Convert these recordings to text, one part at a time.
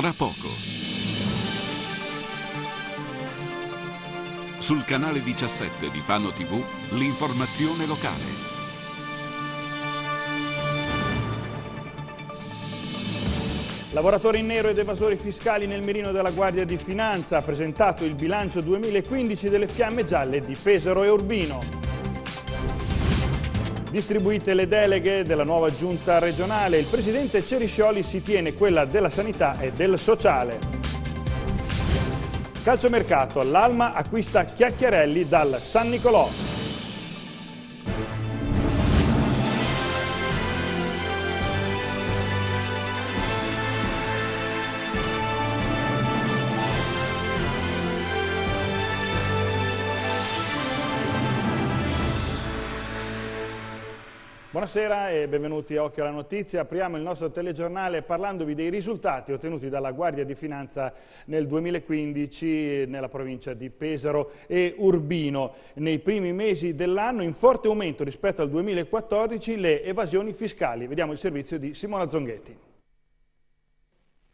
tra poco. Sul canale 17 di Fano TV, l'informazione locale. Lavoratori in nero ed evasori fiscali nel mirino della Guardia di Finanza ha presentato il bilancio 2015 delle fiamme gialle di Pesaro e Urbino. Distribuite le deleghe della nuova giunta regionale, il presidente Ceriscioli si tiene quella della sanità e del sociale. Calciomercato, l'Alma acquista Chiacchierelli dal San Nicolò. Buonasera e benvenuti a Occhio alla Notizia. Apriamo il nostro telegiornale parlandovi dei risultati ottenuti dalla Guardia di Finanza nel 2015 nella provincia di Pesaro e Urbino. Nei primi mesi dell'anno in forte aumento rispetto al 2014 le evasioni fiscali. Vediamo il servizio di Simona Zonghetti.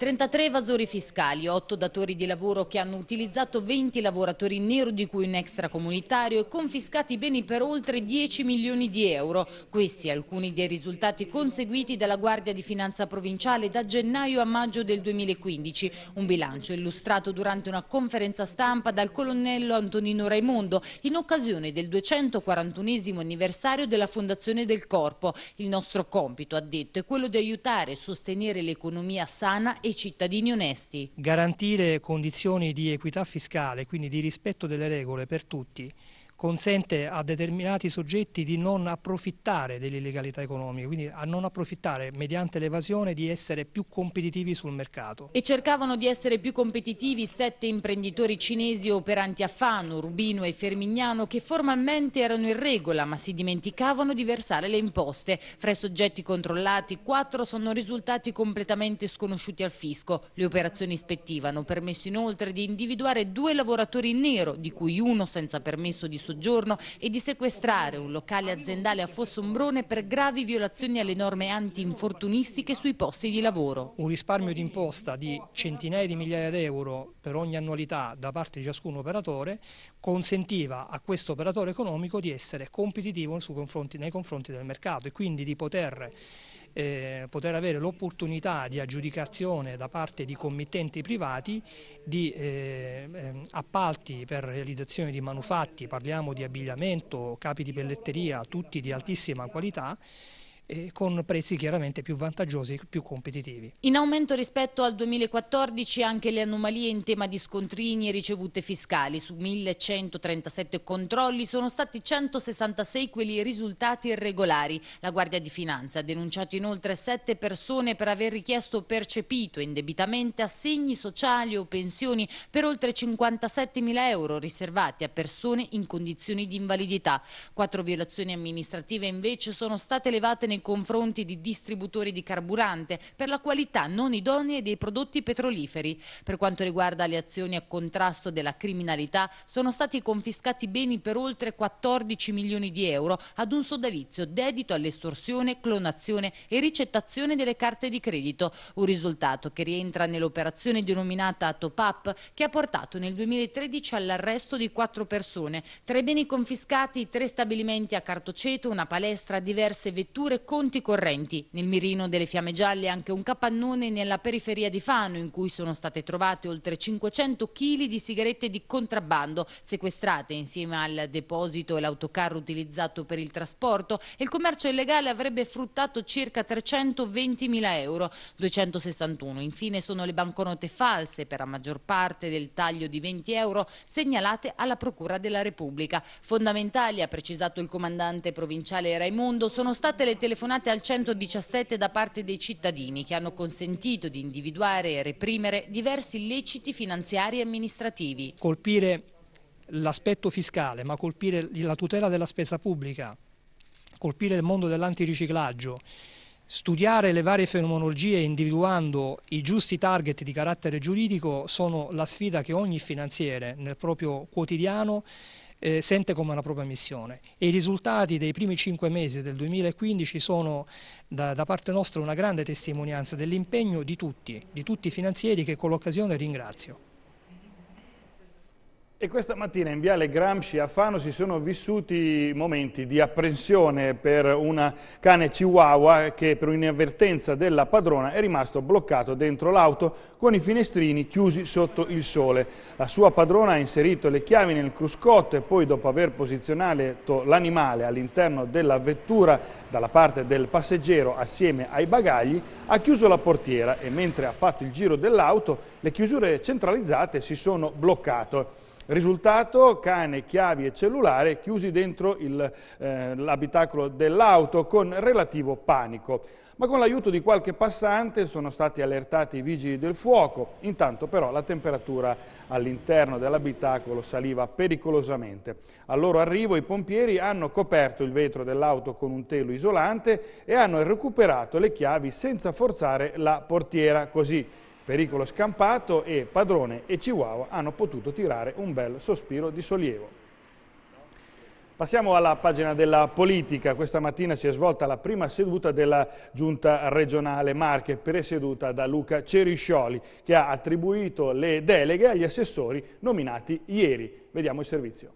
33 evasori fiscali, 8 datori di lavoro che hanno utilizzato 20 lavoratori nero di cui un extracomunitario e confiscati beni per oltre 10 milioni di euro. Questi alcuni dei risultati conseguiti dalla Guardia di Finanza Provinciale da gennaio a maggio del 2015. Un bilancio illustrato durante una conferenza stampa dal colonnello Antonino Raimondo in occasione del 241 anniversario della Fondazione del Corpo. Il nostro compito, ha detto, è quello di aiutare e sostenere l'economia sana e e i cittadini onesti. Garantire condizioni di equità fiscale, quindi di rispetto delle regole per tutti, consente a determinati soggetti di non approfittare dell'illegalità economica, quindi a non approfittare mediante l'evasione di essere più competitivi sul mercato. E cercavano di essere più competitivi sette imprenditori cinesi operanti a Fano, Rubino e Fermignano che formalmente erano in regola ma si dimenticavano di versare le imposte. Fra i soggetti controllati quattro sono risultati completamente sconosciuti al fisco. Le operazioni ispettive hanno permesso inoltre di individuare due lavoratori in nero di cui uno senza permesso di soggiorno soggiorno e di sequestrare un locale aziendale a Fossombrone per gravi violazioni alle norme antinfortunistiche sui posti di lavoro. Un risparmio di imposta di centinaia di migliaia di euro per ogni annualità da parte di ciascun operatore consentiva a questo operatore economico di essere competitivo nei confronti del mercato e quindi di poter eh, poter avere l'opportunità di aggiudicazione da parte di committenti privati di eh, ehm, appalti per realizzazione di manufatti, parliamo di abbigliamento, capi di pelletteria, tutti di altissima qualità eh, con prezzi chiaramente più vantaggiosi e più competitivi. In aumento rispetto al 2014 anche le anomalie in tema di scontrini e ricevute fiscali. Su 1137 controlli sono stati 166 quelli risultati irregolari. La Guardia di Finanza ha denunciato inoltre 7 persone per aver richiesto percepito indebitamente assegni sociali o pensioni per oltre 57 mila euro riservati a persone in condizioni di invalidità. Quattro violazioni amministrative invece sono state elevate nei nei confronti di distributori di carburante per la qualità non idonea dei prodotti petroliferi. Per quanto riguarda le azioni a contrasto della criminalità, sono stati confiscati beni per oltre 14 milioni di euro ad un sodalizio dedito all'estorsione, clonazione e ricettazione delle carte di credito, un risultato che rientra nell'operazione denominata Top Up che ha portato nel 2013 all'arresto di quattro persone, tra i beni confiscati tre stabilimenti a Cartoceto, una palestra, diverse vetture conti correnti. Nel mirino delle fiamme gialle anche un capannone nella periferia di Fano in cui sono state trovate oltre 500 kg di sigarette di contrabbando sequestrate insieme al deposito e l'autocarro utilizzato per il trasporto e il commercio illegale avrebbe fruttato circa 320.000 euro, 261. Infine sono le banconote false per la maggior parte del taglio di 20 euro segnalate alla Procura della Repubblica. Fondamentali, ha precisato il comandante provinciale Raimondo, sono state le televisioni telefonate al 117 da parte dei cittadini che hanno consentito di individuare e reprimere diversi illeciti finanziari e amministrativi. Colpire l'aspetto fiscale, ma colpire la tutela della spesa pubblica, colpire il mondo dell'antiriciclaggio, studiare le varie fenomenologie individuando i giusti target di carattere giuridico sono la sfida che ogni finanziere nel proprio quotidiano eh, sente come una propria missione e i risultati dei primi cinque mesi del 2015 sono da, da parte nostra una grande testimonianza dell'impegno di tutti, di tutti i finanzieri che con l'occasione ringrazio. E questa mattina in Viale Gramsci a Fano si sono vissuti momenti di apprensione per una cane chihuahua che per un'inavvertenza della padrona è rimasto bloccato dentro l'auto con i finestrini chiusi sotto il sole. La sua padrona ha inserito le chiavi nel cruscotto e poi dopo aver posizionato l'animale all'interno della vettura dalla parte del passeggero assieme ai bagagli ha chiuso la portiera e mentre ha fatto il giro dell'auto le chiusure centralizzate si sono bloccate. Risultato, cane, chiavi e cellulare chiusi dentro eh, l'abitacolo eh, dell'auto con relativo panico. Ma con l'aiuto di qualche passante sono stati allertati i vigili del fuoco. Intanto però la temperatura all'interno dell'abitacolo saliva pericolosamente. Al loro arrivo i pompieri hanno coperto il vetro dell'auto con un telo isolante e hanno recuperato le chiavi senza forzare la portiera così Pericolo scampato e Padrone e Chihuahua hanno potuto tirare un bel sospiro di sollievo. Passiamo alla pagina della politica. Questa mattina si è svolta la prima seduta della giunta regionale Marche, presieduta da Luca Ceriscioli, che ha attribuito le deleghe agli assessori nominati ieri. Vediamo il servizio.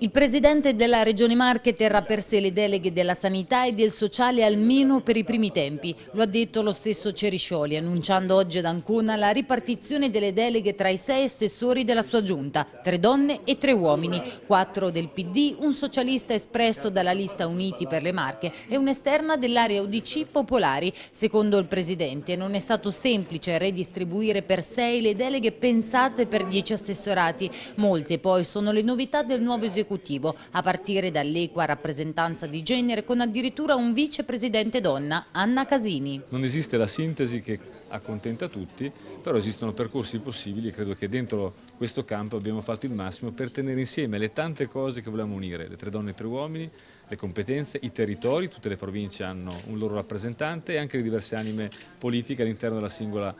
Il presidente della Regione Marche terrà per sé le deleghe della sanità e del sociale almeno per i primi tempi, lo ha detto lo stesso Ceriscioli, annunciando oggi ad Ancona la ripartizione delle deleghe tra i sei assessori della sua giunta, tre donne e tre uomini, quattro del PD, un socialista espresso dalla lista Uniti per le Marche e un'esterna dell'area UDC Popolari. Secondo il presidente non è stato semplice redistribuire per sei le deleghe pensate per dieci assessorati, molte poi sono le novità del nuovo esecutivo esecutivo, a partire dall'equa rappresentanza di genere con addirittura un vicepresidente donna, Anna Casini. Non esiste la sintesi che accontenta tutti, però esistono percorsi possibili e credo che dentro questo campo abbiamo fatto il massimo per tenere insieme le tante cose che volevamo unire, le tre donne e tre uomini, le competenze, i territori, tutte le province hanno un loro rappresentante e anche le diverse anime politiche all'interno della singola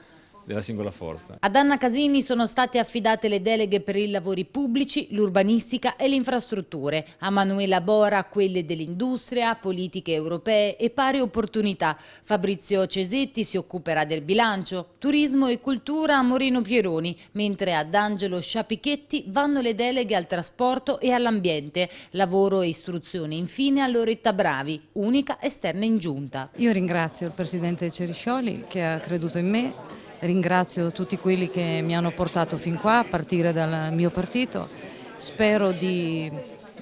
della singola forza. Ad Anna Casini sono state affidate le deleghe per i lavori pubblici, l'urbanistica e le infrastrutture, a Manuela Bora quelle dell'industria, politiche europee e pari opportunità, Fabrizio Cesetti si occuperà del bilancio, turismo e cultura a Moreno Pieroni, mentre ad Angelo Sciapichetti vanno le deleghe al trasporto e all'ambiente, lavoro e istruzione, infine a Loretta Bravi, unica esterna in giunta. Io ringrazio il Presidente Ceriscioli che ha creduto in me, ringrazio tutti quelli che mi hanno portato fin qua, a partire dal mio partito. Spero di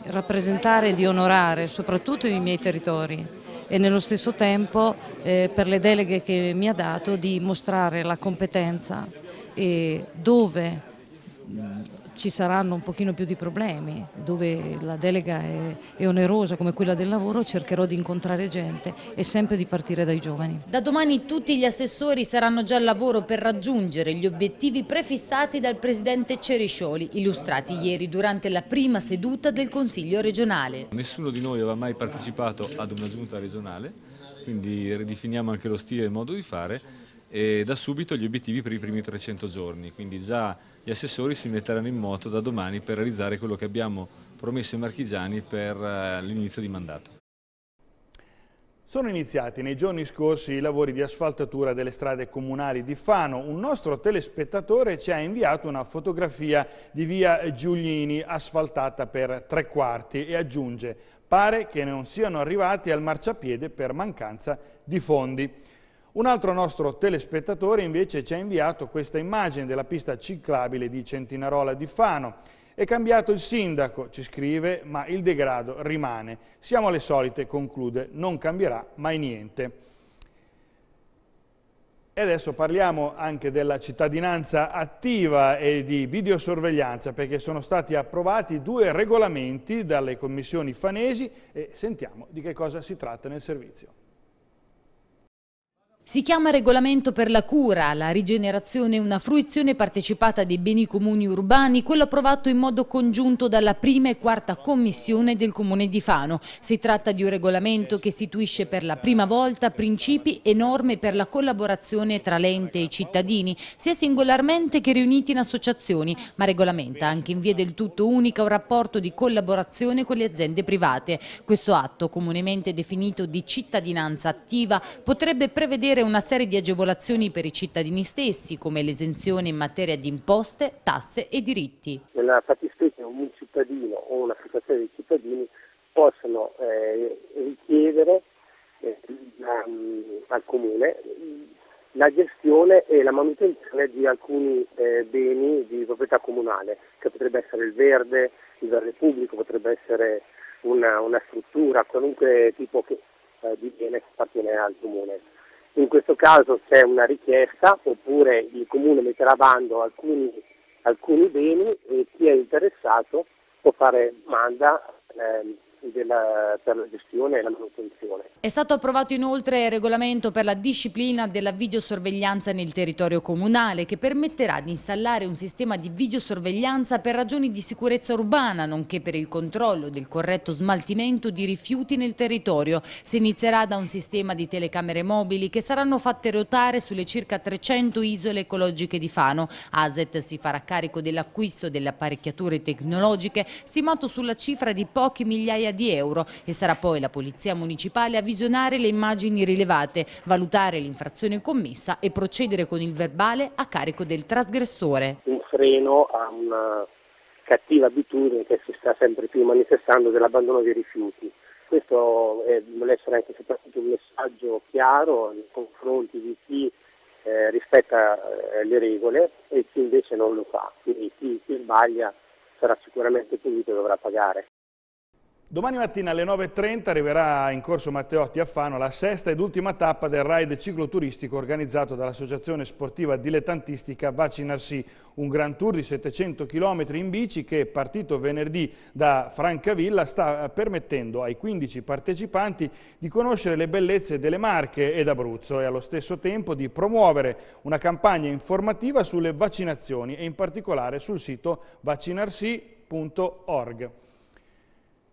rappresentare e di onorare soprattutto i miei territori e nello stesso tempo eh, per le deleghe che mi ha dato di mostrare la competenza e dove ci saranno un pochino più di problemi, dove la delega è, è, onerosa come quella del lavoro cercherò di incontrare gente e sempre di partire dai giovani. Da domani tutti gli assessori saranno già al lavoro per raggiungere gli obiettivi prefissati dal Presidente Ceriscioli, illustrati ieri durante la prima seduta del Consiglio regionale. Nessuno di noi aveva mai partecipato ad una giunta regionale, quindi ridefiniamo anche lo stile e il modo di fare e da subito gli obiettivi per i primi 300 giorni, quindi già gli assessori si metteranno in moto da domani per realizzare quello che abbiamo promesso ai marchigiani per eh, l'inizio di mandato. Sono iniziati nei giorni scorsi i lavori di asfaltatura delle strade comunali di Fano. Un nostro telespettatore ci ha inviato una fotografia di via Giulini asfaltata per tre quarti e aggiunge pare che non siano arrivati al marciapiede per mancanza di fondi. Un altro nostro telespettatore invece ci ha inviato questa immagine della pista ciclabile di Centinarola di Fano. È cambiato il sindaco, ci scrive, ma il degrado rimane. Siamo alle solite, conclude, non cambierà mai niente. E adesso parliamo anche della cittadinanza attiva e di videosorveglianza perché sono stati approvati due regolamenti dalle commissioni fanesi e sentiamo di che cosa si tratta nel servizio. Si chiama Regolamento per la cura, la rigenerazione e una fruizione partecipata dei beni comuni urbani, quello approvato in modo congiunto dalla prima e quarta commissione del Comune di Fano. Si tratta di un regolamento che istituisce per la prima volta principi e norme per la collaborazione tra l'ente e i cittadini, sia singolarmente che riuniti in associazioni, ma regolamenta anche in via del tutto unica un rapporto di collaborazione con le aziende private. Questo atto, comunemente definito di cittadinanza attiva, potrebbe prevedere prevedere una serie di agevolazioni per i cittadini stessi, come l'esenzione in materia di imposte, tasse e diritti. Nella fattispecie un cittadino o una situazione di cittadini possono eh, richiedere eh, la, al comune la gestione e la manutenzione di alcuni eh, beni di proprietà comunale, che potrebbe essere il verde, il verde pubblico, potrebbe essere una, una struttura, qualunque tipo che, eh, di bene che appartiene al comune. In questo caso c'è una richiesta oppure il comune metterà a bando alcuni, alcuni beni e chi è interessato può fare domanda eh, della, per la gestione e la manutenzione. È stato approvato inoltre il regolamento per la disciplina della videosorveglianza nel territorio comunale che permetterà di installare un sistema di videosorveglianza per ragioni di sicurezza urbana nonché per il controllo del corretto smaltimento di rifiuti nel territorio. Si inizierà da un sistema di telecamere mobili che saranno fatte ruotare sulle circa 300 isole ecologiche di Fano. ASET si farà carico dell'acquisto delle apparecchiature tecnologiche stimato sulla cifra di pochi migliaia di di euro e sarà poi la Polizia Municipale a visionare le immagini rilevate, valutare l'infrazione commessa e procedere con il verbale a carico del trasgressore. Un freno a una cattiva abitudine che si sta sempre più manifestando dell'abbandono dei rifiuti. Questo è, vuole essere anche soprattutto un messaggio chiaro nei confronti di chi eh, rispetta eh, le regole e chi invece non lo fa, quindi chi, chi sbaglia sarà sicuramente punito e dovrà pagare. Domani mattina alle 9.30 arriverà in corso Matteotti a Fano la sesta ed ultima tappa del raid cicloturistico organizzato dall'associazione sportiva dilettantistica Vacinarsi, un gran tour di 700 km in bici che partito venerdì da Francavilla sta permettendo ai 15 partecipanti di conoscere le bellezze delle Marche ed Abruzzo e allo stesso tempo di promuovere una campagna informativa sulle vaccinazioni e in particolare sul sito vaccinarsi.org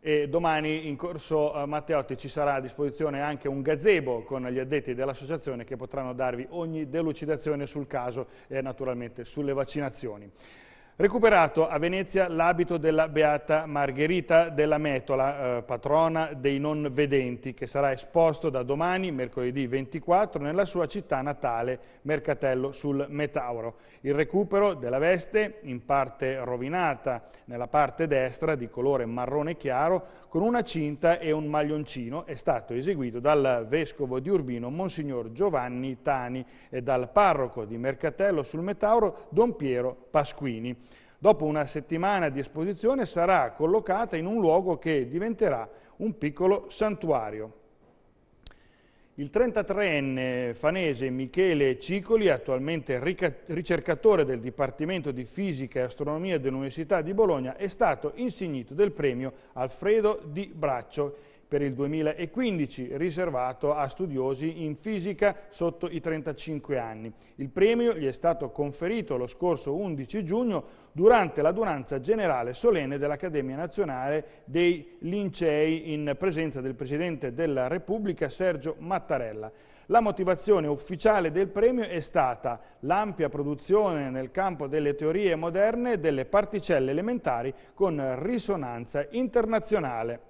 e domani in corso eh, Matteotti ci sarà a disposizione anche un gazebo con gli addetti dell'associazione che potranno darvi ogni delucidazione sul caso e naturalmente sulle vaccinazioni. Recuperato a Venezia l'abito della Beata Margherita della Metola, eh, patrona dei non vedenti, che sarà esposto da domani, mercoledì 24, nella sua città natale, Mercatello sul Metauro. Il recupero della veste, in parte rovinata, nella parte destra, di colore marrone chiaro, con una cinta e un maglioncino, è stato eseguito dal vescovo di Urbino, Monsignor Giovanni Tani, e dal parroco di Mercatello sul Metauro, Don Piero Pasquini dopo una settimana di esposizione sarà collocata in un luogo che diventerà un piccolo santuario. Il 33enne fanese Michele Cicoli, attualmente ricercatore del Dipartimento di Fisica e Astronomia dell'Università di Bologna, è stato insignito del premio Alfredo Di Braccio, per il 2015 riservato a studiosi in fisica sotto i 35 anni. Il premio gli è stato conferito lo scorso 11 giugno durante l'adunanza generale solenne dell'Accademia Nazionale dei Lincei in presenza del Presidente della Repubblica Sergio Mattarella. La motivazione ufficiale del premio è stata l'ampia produzione nel campo delle teorie moderne delle particelle elementari con risonanza internazionale.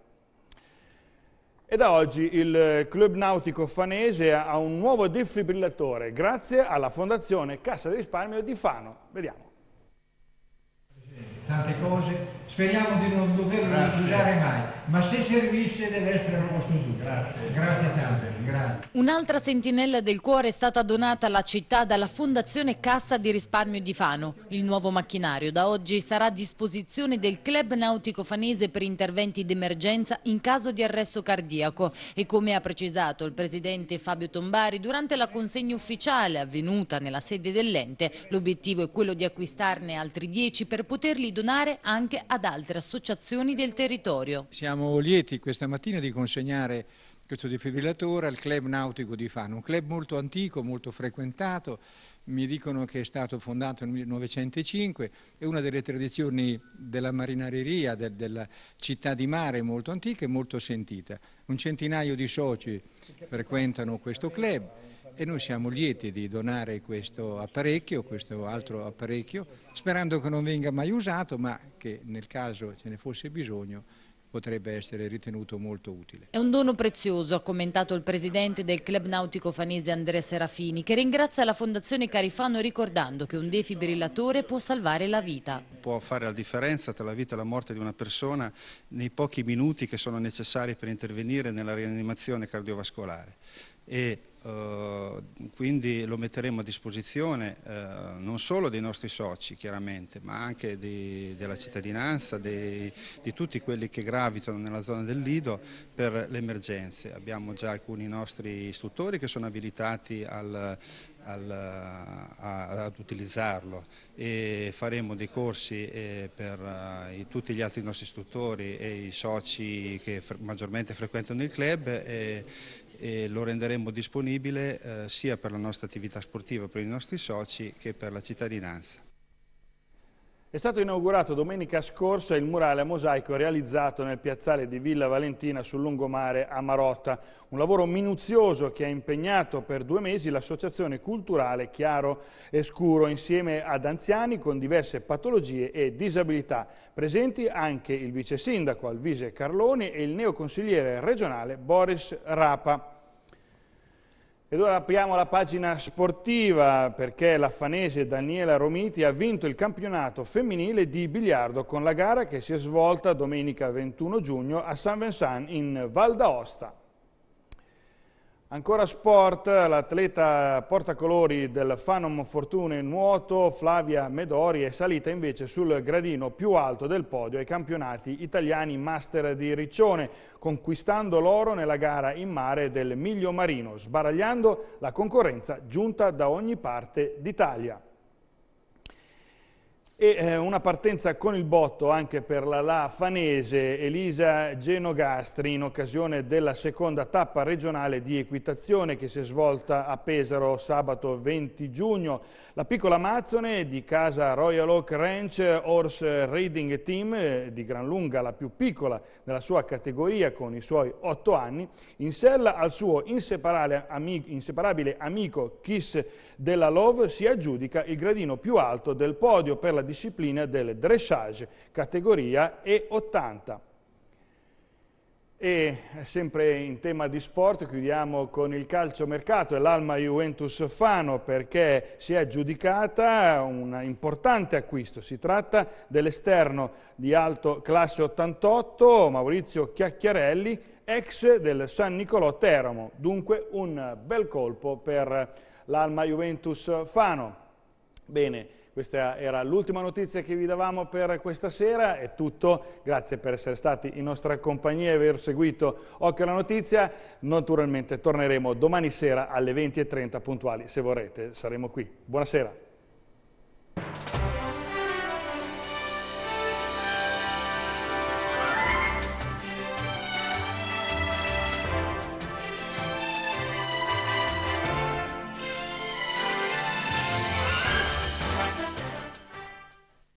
E da oggi il Club Nautico Fanese ha un nuovo defibrillatore grazie alla Fondazione Cassa di Risparmio di Fano. Vediamo tante cose, speriamo di non doverlo usare mai, ma se servisse deve essere posto giù. Grazie, grazie tante. Grazie. Un'altra sentinella del cuore è stata donata alla città dalla Fondazione Cassa di Risparmio di Fano. Il nuovo macchinario da oggi sarà a disposizione del club nautico fanese per interventi d'emergenza in caso di arresto cardiaco e come ha precisato il presidente Fabio Tombari durante la consegna ufficiale avvenuta nella sede dell'ente, l'obiettivo è quello di acquistarne altri 10 per poterli donare donare anche ad altre associazioni del territorio. Siamo lieti questa mattina di consegnare questo defibrillatore al club nautico di Fano, un club molto antico, molto frequentato, mi dicono che è stato fondato nel 1905, è una delle tradizioni della marinareria, de, della città di mare molto antica e molto sentita. Un centinaio di soci frequentano questo club e noi siamo lieti di donare questo apparecchio, questo altro apparecchio, sperando che non venga mai usato, ma che nel caso ce ne fosse bisogno potrebbe essere ritenuto molto utile. È un dono prezioso, ha commentato il presidente del club nautico fanese Andrea Serafini, che ringrazia la Fondazione Carifano ricordando che un defibrillatore può salvare la vita. Può fare la differenza tra la vita e la morte di una persona nei pochi minuti che sono necessari per intervenire nella rianimazione cardiovascolare e eh, quindi lo metteremo a disposizione eh, non solo dei nostri soci chiaramente ma anche di, della cittadinanza, di, di tutti quelli che gravitano nella zona del Lido per le emergenze. Abbiamo già alcuni nostri istruttori che sono abilitati al, al, a, ad utilizzarlo e faremo dei corsi eh, per eh, tutti gli altri nostri istruttori e i soci che fre maggiormente frequentano il club eh, e lo renderemo disponibile eh, sia per la nostra attività sportiva, per i nostri soci che per la cittadinanza. È stato inaugurato domenica scorsa il murale a mosaico realizzato nel piazzale di Villa Valentina sul lungomare a Marotta, un lavoro minuzioso che ha impegnato per due mesi l'associazione culturale Chiaro e Scuro insieme ad anziani con diverse patologie e disabilità, presenti anche il vice sindaco Alvise Carloni e il neoconsigliere regionale Boris Rapa. Ed ora apriamo la pagina sportiva perché la fanese Daniela Romiti ha vinto il campionato femminile di biliardo con la gara che si è svolta domenica 21 giugno a San Vincent in Val d'Aosta. Ancora sport, l'atleta portacolori del Fanom Fortune nuoto Flavia Medori è salita invece sul gradino più alto del podio ai campionati italiani Master di Riccione, conquistando l'oro nella gara in mare del Miglio Marino, sbaragliando la concorrenza giunta da ogni parte d'Italia e eh, una partenza con il botto anche per la La Fanese Elisa Genogastri in occasione della seconda tappa regionale di equitazione che si è svolta a Pesaro sabato 20 giugno. La piccola Amazzone di casa Royal Oak Ranch Horse Reading Team, eh, di gran lunga la più piccola nella sua categoria con i suoi otto anni, in sella al suo inseparabile, amico, inseparabile amico Kiss della Love si aggiudica il gradino più alto del podio per la disciplina del dressage, categoria E80. E eh, sempre in tema di sport chiudiamo con il calciomercato e l'Alma Juventus Fano perché si è aggiudicata un importante acquisto. Si tratta dell'esterno di alto classe 88 Maurizio Chiacchiarelli, ex del San Nicolò Teramo. Dunque un bel colpo per l'Alma Juventus Fano. Bene. Questa era l'ultima notizia che vi davamo per questa sera, è tutto, grazie per essere stati in nostra compagnia e aver seguito Occhio alla Notizia, naturalmente torneremo domani sera alle 20.30 puntuali, se vorrete saremo qui. Buonasera.